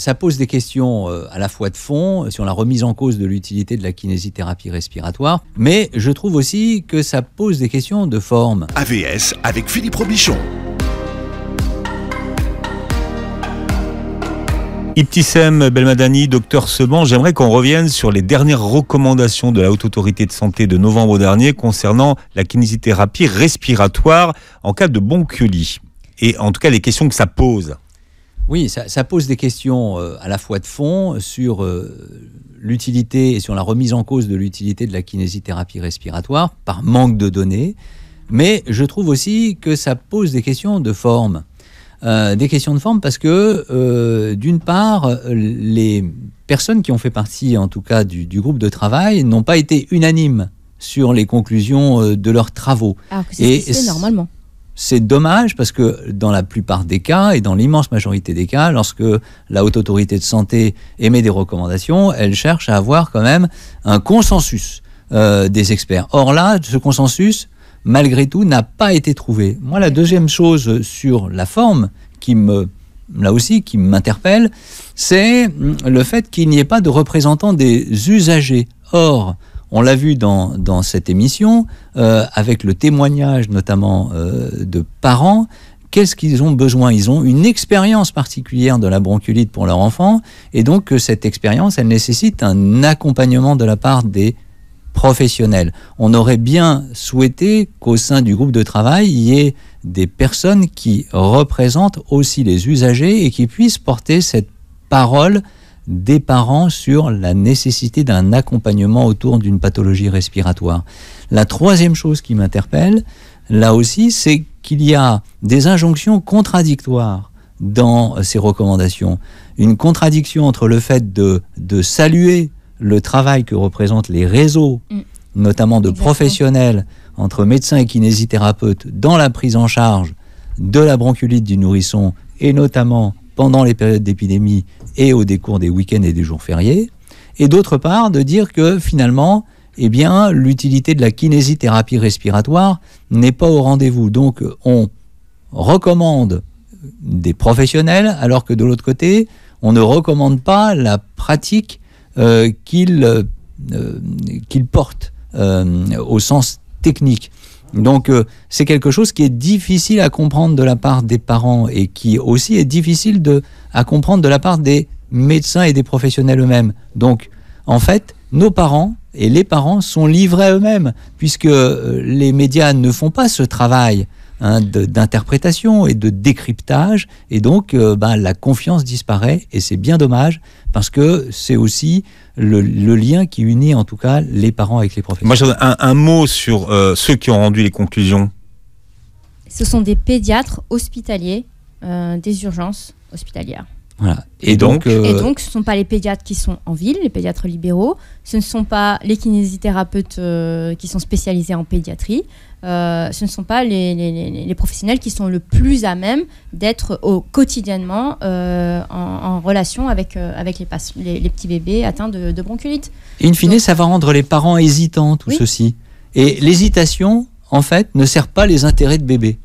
ça pose des questions euh, à la fois de fond sur la remise en cause de l'utilité de la kinésithérapie respiratoire, mais je trouve aussi que ça pose des questions de forme. AVS avec Philippe Robichon. Ibtissem Belmadani, docteur Seban, j'aimerais qu'on revienne sur les dernières recommandations de la Haute Autorité de Santé de novembre dernier concernant la kinésithérapie respiratoire en cas de culi. Et en tout cas, les questions que ça pose. Oui, ça, pose des questions euh, à la fois de fond sur euh, l'utilité et sur la remise en cause de l'utilité de la kinésithérapie respiratoire par manque de données, mais je trouve aussi que ça pose des questions de forme. Euh, des questions de forme parce que, d'une part, les personnes qui ont fait partie, en tout cas, du, groupe de travail n'ont pas été unanimes sur les conclusions de leurs travaux. Alors c'est normalement c'est dommage parce que dans la plupart des cas et dans l'immense majorité des cas, lorsque la haute autorité de santé émet des recommandations, elle cherche à avoir quand même un consensus euh, des experts. Or là, ce consensus, malgré tout, n'a pas été trouvé. Moi, la deuxième chose sur la forme qui me là aussi qui m'interpelle, c'est mm, le fait qu'il n'y ait pas de représentants des usagers. Or, on l'a vu dans, cette émission, euh, avec le témoignage notamment euh, de parents, qu'est-ce qu'ils ont besoin Ils ont une expérience particulière de la bronchiolite pour leur enfant, et donc cette expérience, elle nécessite un accompagnement de la part des professionnels. On aurait bien souhaité qu'au sein du groupe de travail, il y ait des personnes qui représentent aussi les usagers et qui puissent porter cette parole des parents sur la nécessité d'un accompagnement autour d'une pathologie respiratoire. La troisième chose qui m'interpelle, là aussi, c'est qu'il y a des injonctions contradictoires dans ces recommandations. Une contradiction entre le fait de, de saluer le travail que représentent les réseaux, mm. notamment de professionnels entre médecins et kinésithérapeutes, dans la prise en charge de la bronchiolite du nourrisson et notamment pendant les périodes d'épidémie et au décours des week-ends et des jours fériés, et d'autre part de dire que finalement, eh bien, l'utilité de la kinésithérapie respiratoire n'est pas au rendez-vous. Donc, on recommande des professionnels, alors que de l'autre côté, on ne recommande pas la pratique euh, qu'ils euh, euh, portent au sens technique. Donc euh, c'est quelque chose qui est difficile à comprendre de la part des parents et qui aussi est difficile à comprendre de la part des médecins et des professionnels eux-mêmes. Donc en fait, nos parents et les parents sont livrés eux-mêmes puisque euh, les médias ne font pas ce travail. Hein, d'interprétation et de décryptage. Et donc, euh, ben, la confiance disparaît et c'est bien dommage parce que c'est aussi le, lien qui unit en tout cas les parents avec les professeurs. un, mot sur euh, ceux qui ont rendu les conclusions. Ce sont des pédiatres hospitaliers, euh, des urgences hospitalières. Euh, Et, donc, ce ne sont pas les pédiatres qui sont en ville, les pédiatres libéraux, ce ne sont pas les kinésithérapeutes euh, qui sont spécialisés en pédiatrie, euh, ce ne sont pas les, professionnels qui sont le plus à même d'être au quotidiennement en, relation avec, les, petits bébés atteints de, de bronchiolite. Et in fine, ça va rendre les parents hésitants, tout ceci. Et l'hésitation, en fait, ne sert pas les intérêts de bébé.